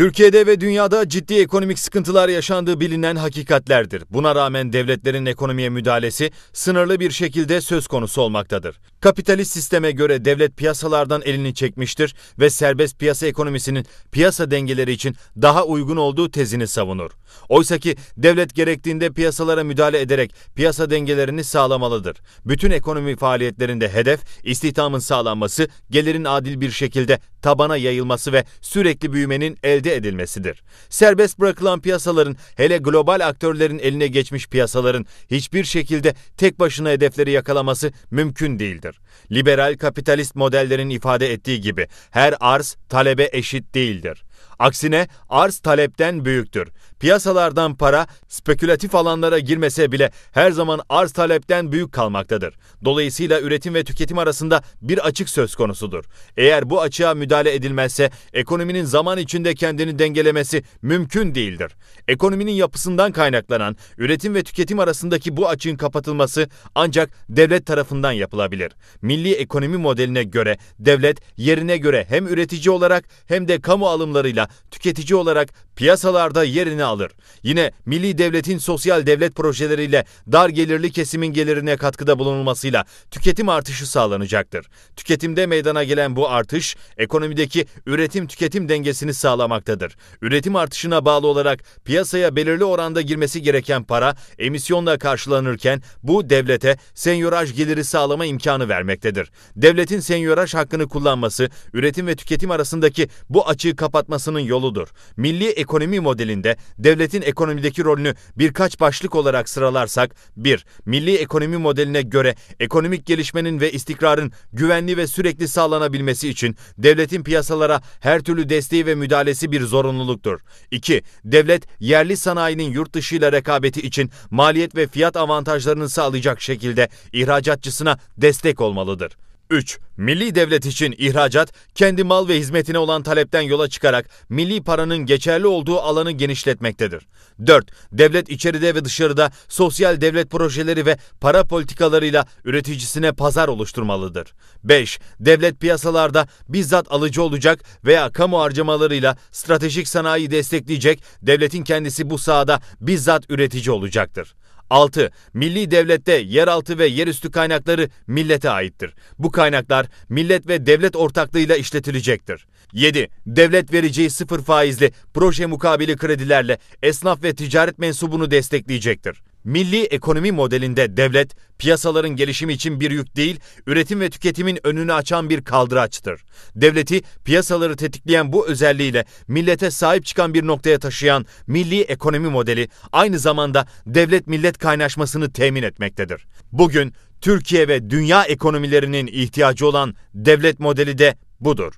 Türkiye'de ve dünyada ciddi ekonomik sıkıntılar yaşandığı bilinen hakikatlerdir. Buna rağmen devletlerin ekonomiye müdahalesi sınırlı bir şekilde söz konusu olmaktadır. Kapitalist sisteme göre devlet piyasalardan elini çekmiştir ve serbest piyasa ekonomisinin piyasa dengeleri için daha uygun olduğu tezini savunur. Oysaki devlet gerektiğinde piyasalara müdahale ederek piyasa dengelerini sağlamalıdır. Bütün ekonomi faaliyetlerinde hedef istihdamın sağlanması, gelirin adil bir şekilde tabana yayılması ve sürekli büyümenin elde edilmesidir. Serbest bırakılan piyasaların, hele global aktörlerin eline geçmiş piyasaların hiçbir şekilde tek başına hedefleri yakalaması mümkün değildir yansıtır. Liberal kapitalist modellerin ifade ettiği gibi her arz talebe eşit değildir. Aksine arz talepten büyüktür. Piyasalardan para spekülatif alanlara girmese bile her zaman arz talepten büyük kalmaktadır. Dolayısıyla üretim ve tüketim arasında bir açık söz konusudur. Eğer bu açığa müdahale edilmezse ekonominin zaman içinde kendini dengelemesi mümkün değildir. Ekonominin yapısından kaynaklanan üretim ve tüketim arasındaki bu açığın kapatılması ancak devlet tarafından yapılabilir. Milli ekonomi modeline göre devlet yerine göre hem üretici olarak hem de kamu alımları katkılarıyla tüketici olarak piyasalarda yerini alır. Yine milli devletin sosyal devlet projeleriyle dar gelirli kesimin gelirine katkıda bulunulmasıyla tüketim artışı sağlanacaktır. Tüketimde meydana gelen bu artış ekonomideki üretim tüketim dengesini sağlamaktadır. Üretim artışına bağlı olarak piyasaya belirli oranda girmesi gereken para emisyonla karşılanırken bu devlete senyoraj geliri sağlama imkanı vermektedir. Devletin senyoraj hakkını kullanması üretim ve tüketim arasındaki bu açığı kapatmasının yoludur. Milli ekonomi ekonomi modelinde devletin ekonomideki rolünü birkaç başlık olarak sıralarsak 1. Milli ekonomi modeline göre ekonomik gelişmenin ve istikrarın güvenli ve sürekli sağlanabilmesi için devletin piyasalara her türlü desteği ve müdahalesi bir zorunluluktur. 2. Devlet yerli sanayinin yurt dışı ile rekabeti için maliyet ve fiyat avantajlarını sağlayacak şekilde ihracatçısına destek olmalıdır. 3. Milli devlet için ihracat, kendi mal ve hizmetine olan talepten yola çıkarak milli paranın geçerli olduğu alanı genişletmektedir. 4. Devlet içeride ve dışarıda sosyal devlet projeleri ve para politikalarıyla üreticisine pazar oluşturmalıdır. 5. Devlet piyasalarda bizzat alıcı olacak veya kamu harcamalarıyla stratejik sanayi destekleyecek, devletin kendisi bu sahada bizzat üretici olacaktır. 6. Milli devlette yeraltı ve yerüstü kaynakları millete aittir. Bu kaynaklar millet ve devlet ortaklığıyla işletilecektir. 7. Devlet vereceği sıfır faizli proje mukabili kredilerle esnaf ve ticaret mensubunu destekleyecektir. Milli ekonomi modelinde devlet, piyasaların gelişimi için bir yük değil, üretim ve tüketimin önünü açan bir kaldıraçtır. Devleti, piyasaları tetikleyen bu özelliğiyle millete sahip çıkan bir noktaya taşıyan milli ekonomi modeli aynı zamanda devlet-millet kaynaşmasını temin etmektedir. Bugün Türkiye ve dünya ekonomilerinin ihtiyacı olan devlet modeli de budur.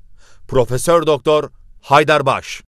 Profesör Doktor Haydar Baş